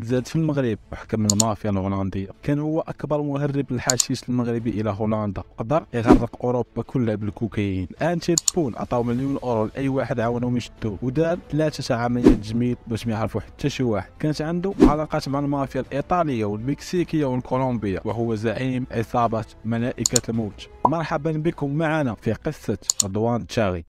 تزاد في المغرب وحكم المافيا الهولنديه كان هو اكبر مهرب للحشيش المغربي الى هولندا قدر يغرق اوروبا كلها بالكوكايين الان تيد عطاو مليون اورو لاي واحد عاونهم يشدوه ودار ثلاثه عمليات تجميل باش ما يعرفوا حتى شي واحد كانت عنده علاقات مع المافيا الايطاليه والمكسيكيه والكولومبيه وهو زعيم عصابه ملائكه الموت مرحبا بكم معنا في قصه رضوان تشاغي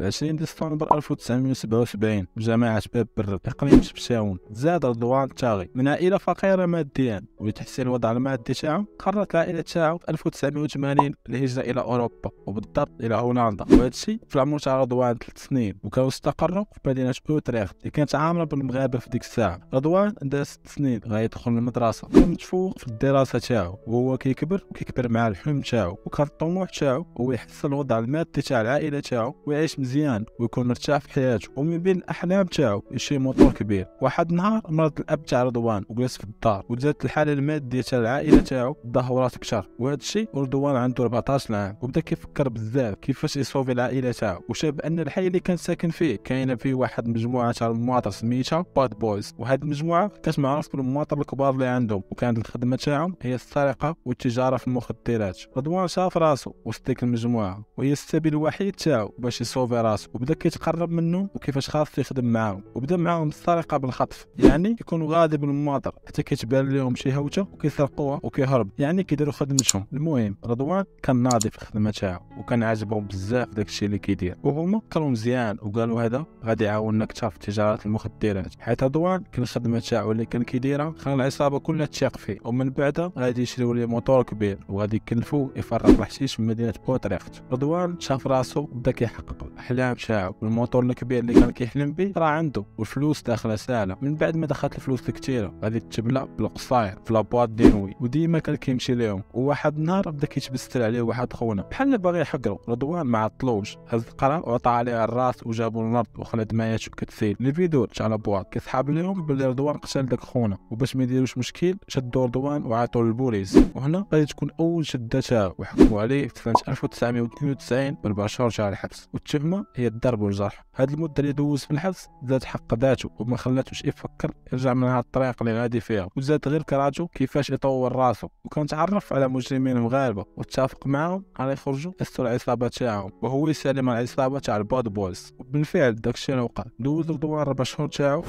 في 20 ديسمبر 1977 جماعة باب بر إقليم شبشاون زاد رضوان التاغي من عائلة فقيرة ماديا ولتحسين الوضع المادي تاعهم قررت العائلة تاعو في 1980 الهجرة إلى أوروبا وبالضبط إلى هولندا وهذا الشيء في العمر تاع رضوان ثلاث سنين وكانوا استقروا في مدينة أوتريخت اللي كانت عامرة بالمغاربة في ديك الساعة رضوان عندها ست سنين غيدخل المدرسة كان متفوق في الدراسة تاعو وهو كيكبر وكيكبر مع الحلم تاعو وكان الطموح تاعو هو يحسن الوضع المادي تاع العائلة تاعو ويعيش مزيان مزيان ويكون مرتاح في حياته ومن بين الاحلام تاعو يشري موتور كبير واحد النهار مرض الاب تاع رضوان وجلس في الدار وزادت الحاله الماديه تاع العائله تاعو تدهورات كثر وهذا الشيء رضوان عنده 14 عام وبدا كيفكر بزاف كيفاش يصوفي العائله تاعو وشاف ان الحي اللي كان ساكن فيه كاينه فيه واحد مجموعه تاع المواطر سميتها باد بويز وهذه المجموعه كانت معروف بالمواطر الكبار اللي عندهم وكانت الخدمه تاعهم هي السرقه والتجاره في المخدرات رضوان شاف راسو وسط ديك المجموعه وهي السبيل الوحيد تاعو باش يصوفي في راسو وبدا كيتقرب منه وكيفاش خاص يخدم معاهم وبدا معاهم السرقه بالخطف يعني يكون غادي بالمناظر حتى كتبان لهم شي هوته وكيسرقوها وكيهرب يعني كيديروا خدمتهم المهم رضوان كان ناضي في الخدمه تاعو وكان عاجبهم بزاف داكشي اللي كيدير وهما كانوا مزيان وقالوا هذا غادي يعاوننا اكثر في تجاره المخدرات حيت رضوان كان الخدمه تاعو اللي كان كيديرها خلى العصابه كلها تثيق فيه ومن بعد غادي يشريو ليه موتور كبير وغادي يكلفو يفرق الحشيش في مدينه بوتريخت رضوان شاف راسو بدا كيحقق الاحلام تاعو والموتور الكبير اللي كان كيحلم به راه عنده والفلوس داخله ساهله من بعد ما دخلت الفلوس الكثيره غادي تبلى بالقصاير في لابواط دينوي وديما كان كيمشي ليهم وواحد النهار بدا كيتبستر عليه واحد خونا بحال باغي يحقرو رضوان ما عطلوش هز القرار وعطى عليه الراس وجابو الارض وخلى دمايات كتسيل الفيديو تاع لابواط كيسحاب ليهم بلي رضوان قتل داك خونا وباش ما يديروش مشكل شدو رضوان وعطوا للبوليس وهنا غادي تكون اول شده تاعو وحكموا عليه في سنه 1992 14 شهر الحبس وتهم الخدمه هي الضرب والجرح هذه المده اللي دوز في الحبس زاد حق ذاته وما خلاتوش يفكر يرجع من هذه الطريق اللي غادي فيها وزاد غير كراته كيفاش يطور راسه وكان تعرف على مجرمين مغاربه واتفق معاهم على يخرجوا يستر العصابه تاعهم وهو يسلم على العصابه تاع الباد بويز وبالفعل داكشي اللي وقع دوز رضوان ربع شهور تاعو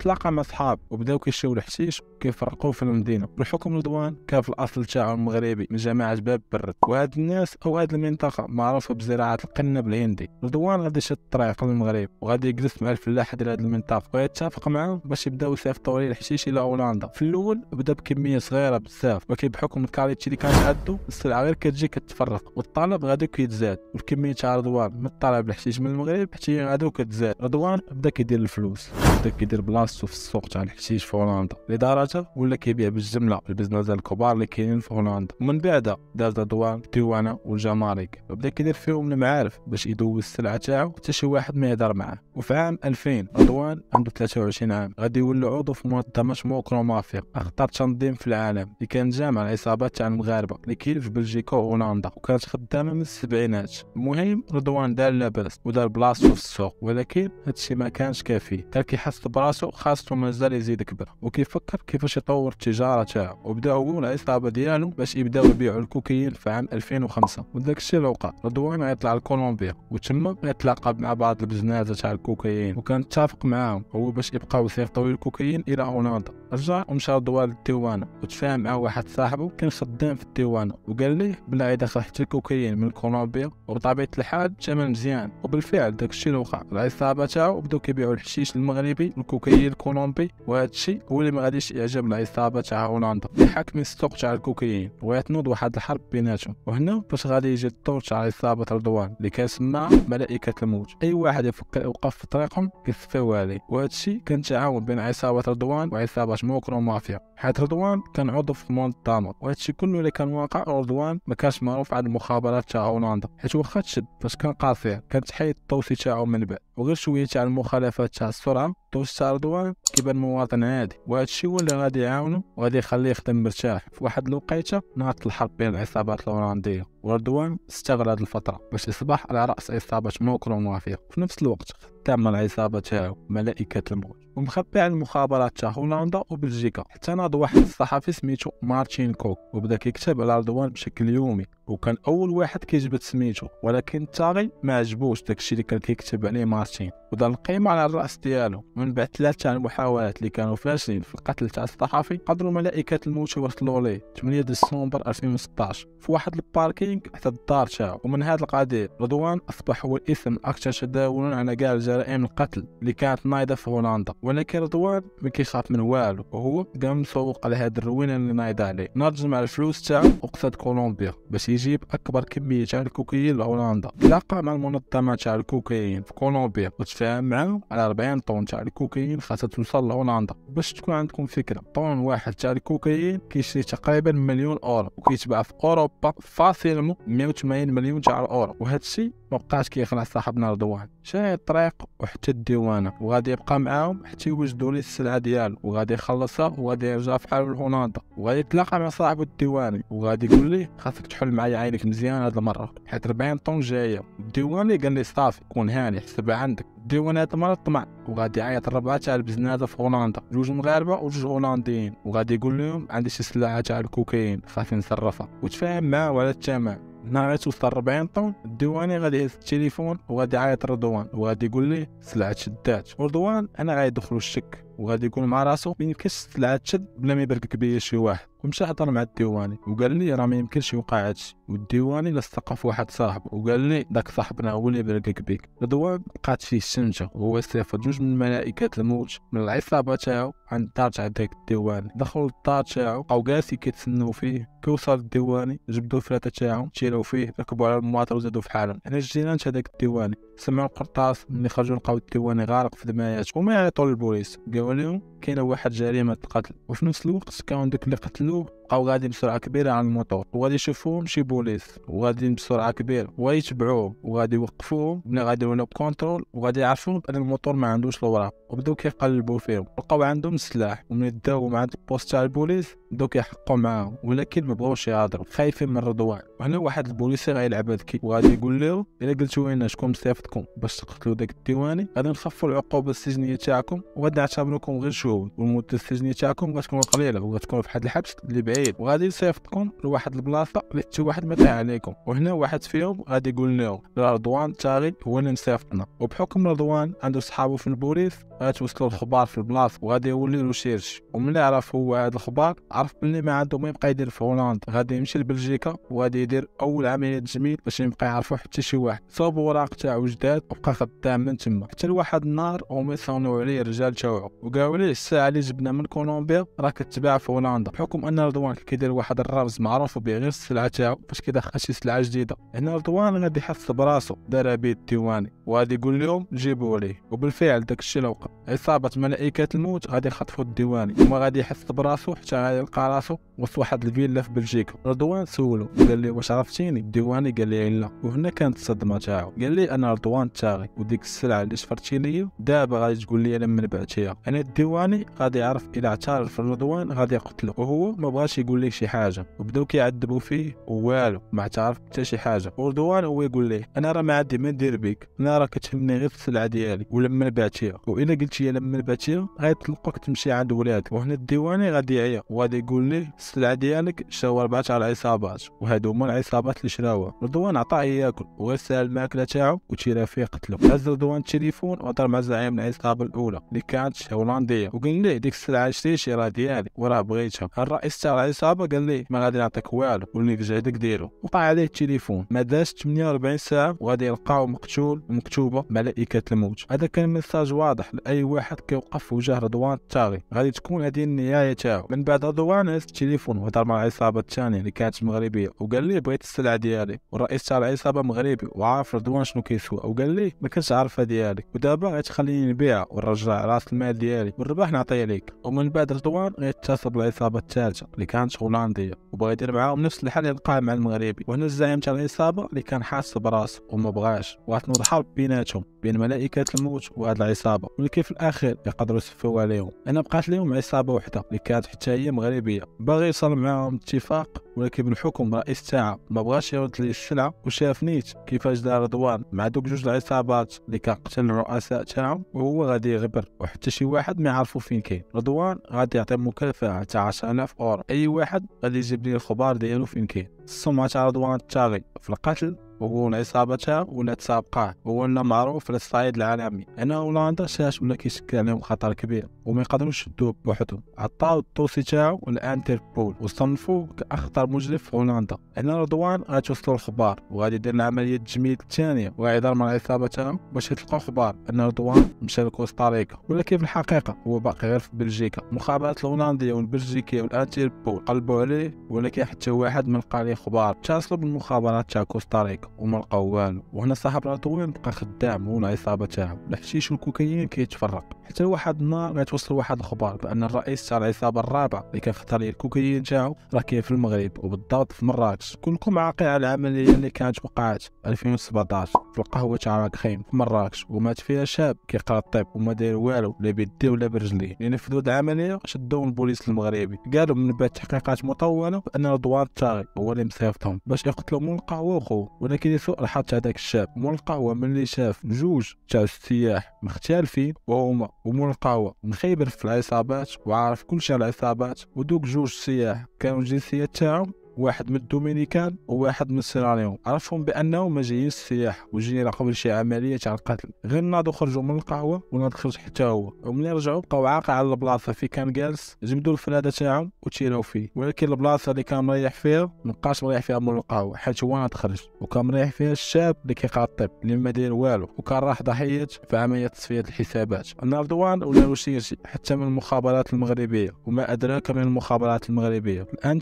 تلاقى مع صحاب وبداو كيشيو الحشيش وكيفرقوه في المدينه والحكم رضوان كان في الاصل تاعو المغربي من جماعه باب برد وهاد الناس او هاد المنطقه معروفه بزراعه القنب الهندي الديوان غادي يشد الطريق للمغرب وغادي يجلس مع الفلاح ديال هذه المنطقه ويتفق معاهم باش يبداو يصيفطوا ليه الحشيش الى هولندا في الاول بدا بكميه صغيره بزاف ولكن بحكم الكاريتشي اللي كان عنده السلعه غير كتجي كتفرق والطلب غادي كيتزاد والكميه تاع رضوان من الطلب الحشيش من المغرب حتى هي غادي كتزاد رضوان بدا كيدير الفلوس بدا كيدير بلاصتو في السوق تاع الحشيش في هولندا لدرجه ولا كيبيع بالجمله البيزنس الكبار اللي كاينين في هولندا ومن بعد داز رضوان الديوانه والجمارك وبدا كيدير فيهم المعارف باش يدوز السلعه تاعو حتى شي واحد ما يهضر معاه وفي عام 2000 رضوان عنده 23 عام غادي يولي عضو في منظمة موكرو مافيا أخطر تنظيم في العالم اللي كان جامع العصابات تاع المغاربة اللي كاين في بلجيكا وهولندا وكانت خدامة من السبعينات المهم رضوان دار لاباس ودار بلاصتو في السوق ولكن هادشي ما كانش كافي كان كيحس براسو خاصتو مازال يزيد كبر وكيفكر كيفاش يطور التجارة تاعو وبدا هو العصابة ديالو باش يبداو يبيعوا الكوكايين في عام 2005 وداك الشيء اللي وقع رضوان غيطلع لكولومبيا وتما يتلاقى مع بعض البزنازه تاع الكوكايين وكان اتفق معاهم هو باش يبقاو يصيفطوا الكوكايين الى هولندا رجع ومشى دوار للديوانه وتفاهم مع واحد صاحبه كان خدام في الديوانه وقال ليه بلا اذا خرجت الكوكايين من كولومبيا وبطبيعه الحال الثمن مزيان وبالفعل داك الشيء اللي وقع العصابه تاعو بداو كيبيعوا الحشيش المغربي والكوكايين الكولومبي وهذا الشيء هو اللي ما غاديش يعجب العصابه تاع هولندا حاكم السوق تاع الكوكايين ويتنوض واحد الحرب بيناتهم وهنا باش غادي يجي الدور تاع عصابه رضوان اللي كيسمى ملائكه ملائكه الموت أي واحد يفك يوقف في طريقهم كيصفيو عليه وهذا الشيء كان تعاون بين عصابة رضوان وعصابة موكرو مافيا حيت رضوان كان عضو في المنظمة وهذا الشيء كله اللي كان واقع رضوان ما كانش معروف على المخابرات تاع هولندا حيت واخا تشد فاش كان قاصر كانت تحيد الطوسي تاعو من بعد وغير شويه تاع المخالفات تاع السرعه تاع رضوان كيبان مواطن عادي وهذا الشيء هو اللي غادي يعاونو وغادي يخليه يخدم مرتاح في واحد الوقيته ناضت الحرب بين العصابات الهولنديه وردوان استغل هذه الفتره باش يصبح على راس عصابه موكرون وافيه في نفس الوقت تعمل العصابة تاعو ملائكة الموت ومخبي على المخابرات تاع هولندا وبلجيكا حتى ناض واحد الصحفي سميتو مارتين كوك وبدا كيكتب على رضوان بشكل يومي وكان اول واحد كيجبد سميتو ولكن التاغي ما عجبوش داكشي اللي كان كيكتب عليه مارتين ودا القيمة على الراس ديالو من بعد ثلاثة المحاولات اللي كانوا فاشلين في القتل تاع الصحفي قدروا ملائكة الموت يوصلوا ليه 8 ديسمبر 2016 في واحد الباركينغ حتى الدار تاعو ومن هذا القضية رضوان اصبح هو الاسم الاكثر تداولا على كاع جرائم القتل اللي كانت نايضة في هولندا ولكن رضوان ما كيخاف من والو وهو قام مسوق على هاد الروينة اللي نايضة عليه ناضج مع الفلوس تاعو وقصد كولومبيا باش يجيب اكبر كمية تاع الكوكايين لهولندا تلاقى مع المنظمة تاع الكوكايين في كولومبيا وتفاهم معاهم على 40 طن تاع الكوكايين خاصها توصل لهولندا باش تكون عندكم فكرة طن واحد تاع الكوكايين كيشري تقريبا مليون اورو وكيتباع في اوروبا فاسيلمون 180 مليون تاع الاورو وهذا الشيء ما بقاش كيخلع صاحبنا رضوان شاري الطريق وحتى الديوانه وغادي يبقى معاهم حتى يوجدوا لي السلعه ديالو وغادي يخلصها وغادي يرجع في حاله وغادي يتلاقى مع صاحبو الديواني وغادي يقول ليه خاصك تحل معايا عينك مزيان هاد المره حيت 40 طن جايه الديواني قال لي صافي كون هاني حسبها عندك ديوان هاد المره طمع وغادي يعيط الربعه تاع البزنازه في هولندا جوج مغاربه وجوج هولنديين وغادي يقول لهم عندي شي سلعه تاع الكوكايين خاصني نصرفها وتفاهم معاه على الثمن نهار توصل 40 طن الديواني غادي يهز التليفون وغادي يعيط رضوان وغادي يقول ليه سلعة شدات ورضوان انا غيدخلو الشك وغادي يكون مع راسو بين كاس العاد شد بلا ما يبركك بيا شي واحد ومشى هضر مع الديواني وقال لي راه ما يمكنش يوقع هادشي والديواني لصق في واحد صاحبه وقال لي داك صاحبنا هو اللي بركك بيك الضوء بقات فيه الشمجة وهو استفاد جوج من ملائكة الموت من العصابة تاعو عند الدار تاع داك الديواني دخلوا للدار تاعو بقاو جالسين كيتسناو فيه كيوصل الديواني جبدوا الفلاتة تاعو تيلو فيه ركبوا على المواطر وزادوا في حالهم حنا الجيران تاع داك الديواني سمعوا القرطاس ملي خرجوا لقاو الديواني غارق في دمايات وما يعيطوا للبوليس قالوا عليهم كاينه واحد جريمه قتل وفي نفس الوقت كان دوك اللي قتلوه بقاو غاديين بسرعه كبيره على الموتور وغادي يشوفوهم شي بوليس وغاديين بسرعه كبيره ويتبعوه وغادي يوقفوهم ملي غادي يوليو كونترول وغادي يعرفوهم بان الموتور ما عندوش الوراق وبداو كيقلبوا فيهم لقاو عندهم السلاح ومن داو مع البوست تاع البوليس بداو كيحقوا معاهم ولكن ما بغاوش يهضروا خايفين من الرضوان وهنا واحد البوليسي غيلعب هذكي وغادي يقول له الا قلتوا لنا شكون مصيفطكم باش تقتلوا داك الديواني غادي نخفوا العقوبه السجنيه تاعكم وغادي نعتبروكم غير شهود والمده السجنيه تاعكم غتكون قليله وغتكون في حد الحبس اللي بعيد بعيد وغادي يصيفطكم لواحد البلاصه اللي حتى واحد ما فيها عليكم وهنا واحد فيهم غادي يقول لهم رضوان تاغي هو اللي مصيفطنا وبحكم رضوان عنده صحابه في البوليس غاتوصلوا الخبار في البلاصه وغادي يولي له شيرش وملي عرف هو هذا الخبار عرف بلي ما عنده ما يبقى يدير في هولندا غادي يمشي لبلجيكا وغادي يدير اول عمليه تجميل باش يبقى يعرفو حتى شي واحد صوب وراق تاعو جداد وبقى خدام من تما حتى لواحد النهار هما يصونوا عليه الرجال تاوعو وقالوا ليه الساعه اللي جبنا من كولومبيا راه كتباع في هولندا بحكم ان رضوان رضوان كيدير واحد الرابز معروف به غير السلعه تاعو باش كيدخل شي سلعه جديده هنا رضوان غادي يحس براسو دار بيه الديواني وغادي يقول لهم جيبوا ليه وبالفعل داك الشيء اللي وقع عصابه ملائكه الموت غادي يخطفوا الديواني وما غادي يحس براسو حتى غادي يلقى راسو وسط واحد الفيلا في بلجيكا رضوان سولو قال لي واش عرفتيني الديواني قال لي لا وهنا كانت الصدمه تاعو قال لي انا رضوان تاغي وديك السلعه اللي شفرتي ليا دابا غادي تقول لي لما بعتيها انا الديواني غادي يعرف الى اعترف رضوان غادي يقتله وهو ما بغاش تيقول ليه شي حاجه وبداو كيعذبوا فيه ووالو ما تعرف حتى شي حاجه وردوان هو يقول ليه انا راه ما عندي ما ندير بك انا راه كتهمني غير السلعه ديالي ولما بعتيها قلت لي لما بعتيها غيطلقوك تمشي عند ولادك وهنا الديواني غادي يعيا وغادي يقول ليه السلعه ديالك شاو اربعه على العصابات وهادو هما العصابات اللي شراوها رضوان عطاه ياكل سال الماكله تاعو وتيرا فيه قتلو هز رضوان التليفون وهضر مع زعيم العصابه الاولى اللي كانت هولنديه وقال ليه ديك السلعه شريتي راه ديالي وراه بغيتها الرئيس تاع على العصابه قال لي ما غادي نعطيك والو واللي قعدك ديرو وقع عليه التليفون ما داش 48 ساعه وغادي يلقاو مقتول ومكتوبه ملائكه الموت هذا كان ميساج واضح لاي واحد كيوقف في وجه رضوان الطاغي غادي تكون هذه النهايه تاعو من بعد رضوان هز التليفون وهضر مع العصابه الثانيه اللي كانت مغربيه وقال لي بغيت السلعه ديالي والرئيس تاع العصابه مغربي وعارف رضوان شنو كيسوى وقال لي ما كنتش عارفه ديالك ودابا غتخليني نبيع ونرجع راس المال ديالي والربح نعطيه ليك ومن بعد رضوان غيتصل بالعصابه الثالثه اللي كانت شغلانه وبغى يدير معاهم نفس الحل اللي لقاه مع المغربي وهنا الزعيم تاع العصابه اللي كان حاسس براسه وما بغاش وغتنوض حرب بيناتهم بين ملائكه الموت وهاد العصابه ولكن في الاخير يقدروا يصفوا عليهم انا بقات لهم عصابه وحده اللي كانت حتى هي مغربيه باغي يوصل معاهم اتفاق ولكن بالحكم الرئيس تاعها ما بغاش يرد لي السلعه وشاف نيت كيفاش دار رضوان مع دوك جوج العصابات اللي كان قتل الرؤساء تاعهم وهو غادي يغبر وحتى شي واحد ما يعرفو فين كاين رضوان غادي يعطي مكافاه تاع 10000 اورو اي اي واحد غادي يجيب لي الخبار ديالو فين كاين السمعه تاع رضوان التاغي في القتل ولا عصابتها ولا تسابقا ولا معروف في الصعيد العالمي هنا هولندا شاش ولا كيشكل عليهم خطر كبير وما يقدروش يشدوه بوحدهم عطاو التوصي تاعو للانتربول وصنفوه كأخطر مجرف في هولندا انا رضوان غتوصلو الخبار وغادي يدير العملية التجميل الثانية يدار مع العصابة تاعهم باش يطلقو خبار أن رضوان مشى لكوستاريكا ولكن في الحقيقة هو باقي غير في بلجيكا المخابرات الهولندية والبلجيكية والانتربول قلبوا عليه ولكن حتى واحد ما لقى خبار اتصلوا بالمخابرات تاع كوستاريكا وما لقاو والو وهنا صاحب العدوان بقى خدام هو العصابه تاعو الحشيش والكوكايين كيتفرق حتى لواحد النهار غيتوصل واحد الخبر بان الرئيس تاع العصابه الرابعه اللي كان خطر الكوكايين تاعو راه كاين في المغرب وبالضبط في مراكش كلكم عاقل على العمليه اللي كانت وقعت 2017 في القهوه تاع راكخيم في مراكش ومات فيها شاب كيقرا الطب وما داير والو لا بيدي ولا برجليه اللي يعني نفذوا العمليه شدوا البوليس المغربي قالوا من بعد تحقيقات مطوله بان رضوان الطاغي هو اللي مصيفطهم باش يقتلوا من القهوه وخوه ولكن الحظ تاع هذاك الشاب مول القهوه ملي شاف جوج تاع السياح مختلفين وهما ومول القهوه مخيبر في العصابات وعارف كلشي على العصابات ودوك جوج سياح كانوا الجنسيه تاعهم واحد من الدومينيكان وواحد من سيراليون عرفهم بانهم ما جايين السياح وجايين قبل شي عمليه تاع القتل غير ناضوا خرجوا من القهوه وناض خرج حتى هو وملي رجعوا بقاو عاق على البلاصه فين كان جالس جبدوا الفلاده تاعهم وتيراو فيه ولكن البلاصه اللي كان مريح فيها ما بقاش مريح فيها من القهوه حيت هو ناض خرج وكان مريح فيها الشاب اللي كيقرا الطب اللي ما داير والو وكان راح ضحيه في عمليه تصفيه الحسابات ناردوان ولا وشيرشي حتى من المخابرات المغربيه وما ادراك من المخابرات المغربيه الان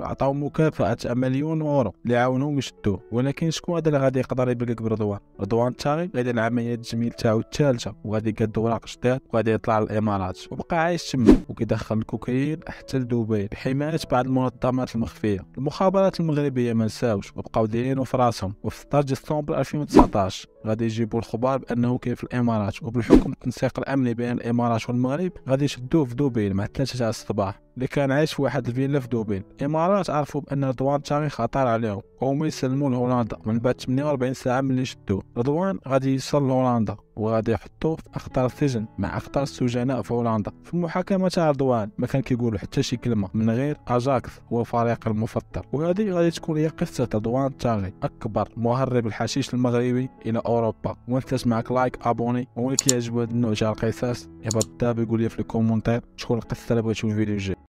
عطاو مكافأة مليون اورو اللي عاونو وشدوه ولكن شكون هذا اللي غادي يقدر يبقى برضوان رضوان الطارق غادي العملية التجميل تاعو الثالثة وغادي يقاد اوراق جداد وغادي يطلع للامارات وبقى عايش تما وكيدخل الكوكايين حتى لدبي بحماية بعض المنظمات المخفية المخابرات المغربية ما نساوش وبقاو دايرينو في راسهم وفي 16 ديسمبر 2019 غادي يجيبوا الخبار بانه كاين في الامارات وبالحكم التنسيق الامني بين الامارات والمغرب غادي يشدوه في دوبين مع 3 تاع الصباح اللي كان عايش في واحد الفيلا في دوبين الامارات عرفوا بان رضوان تاني خطر عليهم وهم يسلموا لهولندا من بعد 48 ساعه من اللي شدوه رضوان غادي يوصل لهولندا وغادي يحطوه في اخطر سجن مع اخطر السجناء في هولندا في المحاكمه تاع رضوان ما كان كيقولوا حتى شي كلمه من غير اجاكس هو الفريق المفضل وهذه غادي تكون هي قصه رضوان تاغي اكبر مهرب الحشيش المغربي الى اوروبا وانت تسمعك لايك ابوني وين كيعجبو هاد النوع تاع القصص يهبط دابا يقول لي في الكومونتير شكون القصه اللي بغيتو الفيديو الجاي